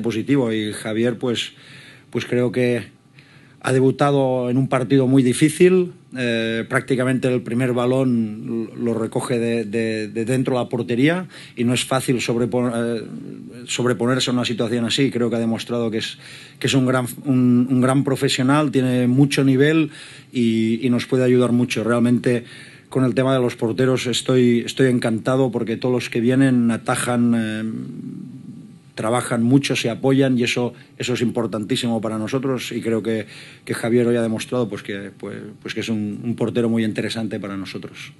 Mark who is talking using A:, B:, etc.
A: positivo y Javier pues, pues creo que ha debutado en un partido muy difícil, eh, prácticamente el primer balón lo recoge de, dentro de la portería y no es fácil eh, sobreponerse a una situación así. Creo que ha demostrado que es, que es un, gran, un, gran profesional, tiene mucho nivel y, y nos puede ayudar mucho. Realmente con el tema de los porteros estoy, estoy encantado porque todos los que vienen atajan eh, trabajan mucho, se apoyan y eso, eso es importantísimo para nosotros y creo que, que Javier hoy ha demostrado pues que, pues, pues que es un portero muy interesante para nosotros.